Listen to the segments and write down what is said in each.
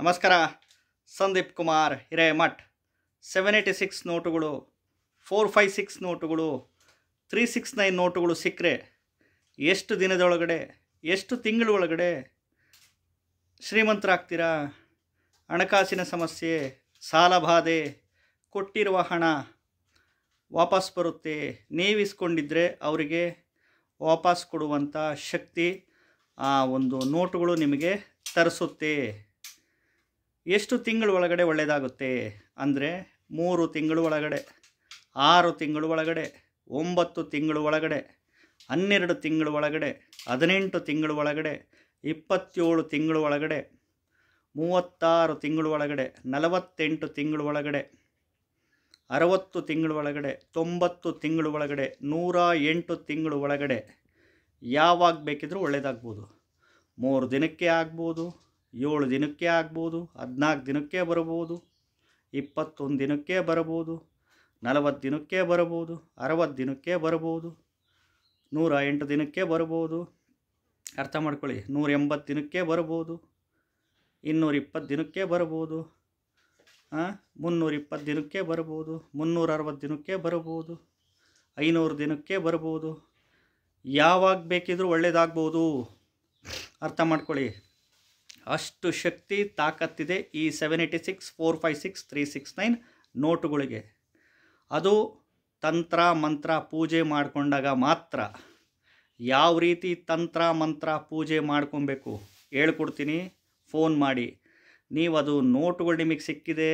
ನಮಸ್ಕಾರ Sandeep Kumar Hiremath seven eighty six ನೋಟುಗಳು four five six ನೋಟುಗಳು ತ್ರೀ ಸಿಕ್ಸ್ ನೈನ್ ನೋಟುಗಳು ಸಿಕ್ಕರೆ ಎಷ್ಟು ದಿನದೊಳಗಡೆ ಎಷ್ಟು ತಿಂಗಳೊಳಗಡೆ ಶ್ರೀಮಂತರಾಗ್ತೀರಾ ಹಣಕಾಸಿನ ಸಮಸ್ಯೆ ಸಾಲಬಾಧೆ ಕೊಟ್ಟಿರುವ ಹಣ ವಾಪಸ್ ಬರುತ್ತೆ ನೀವಿಸ್ಕೊಂಡಿದ್ದರೆ ಅವರಿಗೆ ವಾಪಸ್ ಕೊಡುವಂಥ ಶಕ್ತಿ ಆ ಒಂದು ನೋಟುಗಳು ನಿಮಗೆ ತರಿಸುತ್ತೆ ಎಷ್ಟು ತಿಂಗಳ ಒಳಗಡೆ ಒಳ್ಳೆಯದಾಗುತ್ತೆ ಅಂದರೆ ಮೂರು ತಿಂಗಳು ಒಳಗಡೆ ಆರು ತಿಂಗಳು ಒಳಗಡೆ ಒಂಬತ್ತು ತಿಂಗಳು ಒಳಗಡೆ ಹನ್ನೆರಡು ತಿಂಗಳು ಒಳಗಡೆ ಹದಿನೆಂಟು ತಿಂಗಳು ಒಳಗಡೆ ಇಪ್ಪತ್ತೇಳು ತಿಂಗಳು ಒಳಗಡೆ ಮೂವತ್ತಾರು ತಿಂಗಳು ಒಳಗಡೆ ನಲವತ್ತೆಂಟು ತಿಂಗಳು ಒಳಗಡೆ ಅರವತ್ತು ತಿಂಗಳು ಒಳಗಡೆ ತೊಂಬತ್ತು ತಿಂಗಳು ಒಳಗಡೆ ನೂರ ಎಂಟು ತಿಂಗಳು ಒಳಗಡೆ ಯಾವಾಗ ಬೇಕಿದ್ರೂ ಒಳ್ಳೆಯದಾಗ್ಬೋದು ಮೂರು ದಿನಕ್ಕೆ ಆಗ್ಬೋದು ಏಳು ದಿನಕ್ಕೆ ಆಗ್ಬೋದು ಹದಿನಾಲ್ಕು ದಿನಕ್ಕೆ ಬರಬಹುದು ಇಪ್ಪತ್ತೊಂದು ದಿನಕ್ಕೆ ಬರಬಹುದು ನಲವತ್ತು ದಿನಕ್ಕೆ ಬರಬಹುದು ಅರವತ್ತು ದಿನಕ್ಕೆ ಬರಬಹುದು ನೂರ ಎಂಟು ದಿನಕ್ಕೆ ಬರ್ಬೋದು ಅರ್ಥ ಮಾಡ್ಕೊಳ್ಳಿ ನೂರ ಎಂಬತ್ತು ದಿನಕ್ಕೆ ಬರ್ಬೋದು ಇನ್ನೂರ ಇಪ್ಪತ್ತು ದಿನಕ್ಕೆ ಬರ್ಬೋದು ಮುನ್ನೂರ ಇಪ್ಪತ್ತು ದಿನಕ್ಕೆ ಬರ್ಬೋದು ಮುನ್ನೂರ ಅರವತ್ತು ದಿನಕ್ಕೆ ಬರ್ಬೋದು ಐನೂರು ದಿನಕ್ಕೆ ಬರ್ಬೋದು ಯಾವಾಗ ಬೇಕಿದ್ರೂ ಒಳ್ಳೆಯದಾಗ್ಬೋದು ಅರ್ಥ ಮಾಡ್ಕೊಳ್ಳಿ ಅಷ್ಟು ಶಕ್ತಿ ತಾಕತ್ತಿದೆ ಈ seven eighty six four five six three six nine ನೋಟುಗಳಿಗೆ ಅದು ತಂತ್ರ ಮಂತ್ರ ಪೂಜೆ ಮಾಡಿಕೊಂಡಾಗ ಮಾತ್ರ ಯಾವ ರೀತಿ ತಂತ್ರ ಮಂತ್ರ ಪೂಜೆ ಮಾಡ್ಕೊಬೇಕು ಹೇಳ್ಕೊಡ್ತೀನಿ ಫೋನ್ ಮಾಡಿ ನೀವು ಅದು ನೋಟುಗಳು ನಿಮಗೆ ಸಿಕ್ಕಿದೆ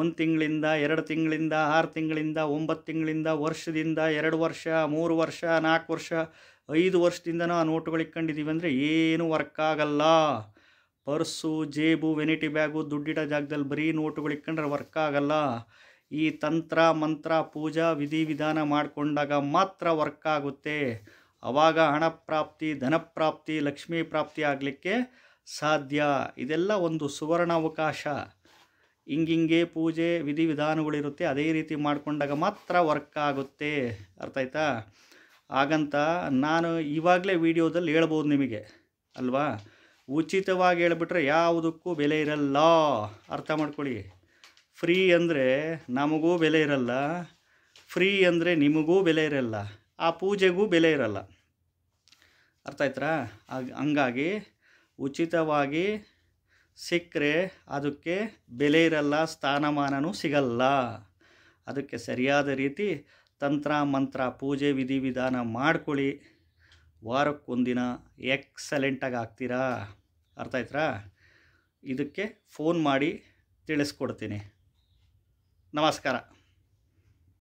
ಒಂದು ತಿಂಗಳಿಂದ ಎರಡು ತಿಂಗಳಿಂದ ಆರು ತಿಂಗಳಿಂದ ಒಂಬತ್ತು ತಿಂಗಳಿಂದ ವರ್ಷದಿಂದ ಎರಡು ವರ್ಷ ಮೂರು ವರ್ಷ ನಾಲ್ಕು ವರ್ಷ ಐದು ವರ್ಷದಿಂದ ಆ ನೋಟುಗಳು ಇಟ್ಕೊಂಡಿದ್ದೀವಿ ಅಂದರೆ ಏನು ವರ್ಕ್ ಆಗಲ್ಲ ಪರ್ಸು ಜೇಬು ವೆನಿಟಿ ಬ್ಯಾಗು ದುಡ್ಡಿಡೋ ಜಾಗದಲ್ಲಿ ಬರೀ ನೋಟುಗಳು ಇಟ್ಕೊಂಡ್ರೆ ವರ್ಕ್ ಆಗಲ್ಲ ಈ ತಂತ್ರ ಮಂತ್ರ ಪೂಜಾ ವಿಧಿವಿಧಾನ ಮಾಡಿಕೊಂಡಾಗ ಮಾತ್ರ ವರ್ಕ್ ಆಗುತ್ತೆ ಆವಾಗ ಹಣ ಪ್ರಾಪ್ತಿ ಧನಪ್ರಾಪ್ತಿ ಲಕ್ಷ್ಮೀ ಪ್ರಾಪ್ತಿ ಆಗಲಿಕ್ಕೆ ಸಾಧ್ಯ ಇದೆಲ್ಲ ಒಂದು ಸುವರ್ಣಾವಕಾಶ ಹಿಂಗಿಂಗೆ ಪೂಜೆ ವಿಧಿವಿಧಾನಗಳಿರುತ್ತೆ ಅದೇ ರೀತಿ ಮಾಡಿಕೊಂಡಾಗ ಮಾತ್ರ ವರ್ಕ್ ಆಗುತ್ತೆ ಅರ್ಥ ಆಯ್ತಾ ಹಾಗಂತ ನಾನು ಇವಾಗಲೇ ವಿಡಿಯೋದಲ್ಲಿ ಹೇಳ್ಬೋದು ನಿಮಗೆ ಅಲ್ವಾ ಉಚಿತವಾಗಿ ಹೇಳ್ಬಿಟ್ರೆ ಯಾವುದಕ್ಕೂ ಬೆಲೆ ಇರಲ್ಲ ಅರ್ಥ ಮಾಡ್ಕೊಳ್ಳಿ ಫ್ರೀ ಅಂದರೆ ನಮಗೂ ಬೆಲೆ ಇರಲ್ಲ ಫ್ರೀ ಅಂದರೆ ನಿಮಗೂ ಬೆಲೆ ಇರಲ್ಲ ಆ ಪೂಜೆಗೂ ಬೆಲೆ ಇರಲ್ಲ ಅರ್ಥ ಆಯ್ತಾ ಹಂಗಾಗಿ ಉಚಿತವಾಗಿ ಸಿಕ್ಕರೆ ಅದಕ್ಕೆ ಬೆಲೆ ಇರಲ್ಲ ಸ್ಥಾನಮಾನವೂ ಸಿಗಲ್ಲ ಅದಕ್ಕೆ ಸರಿಯಾದ ರೀತಿ ತಂತ್ರ ಮಂತ್ರ ಪೂಜೆ ವಿಧಿವಿಧಾನ ಮಾಡ್ಕೊಳ್ಳಿ ವಾರಕ್ಕೊಂದಿನ ಎಕ್ಸಲೆಂಟಾಗಿ ಆಗ್ತೀರಾ ಅರ್ಥ ಆಯ್ತಾ ಇದಕ್ಕೆ ಫೋನ್ ಮಾಡಿ ತಿಳಿಸ್ಕೊಡ್ತೀನಿ ನಮಸ್ಕಾರ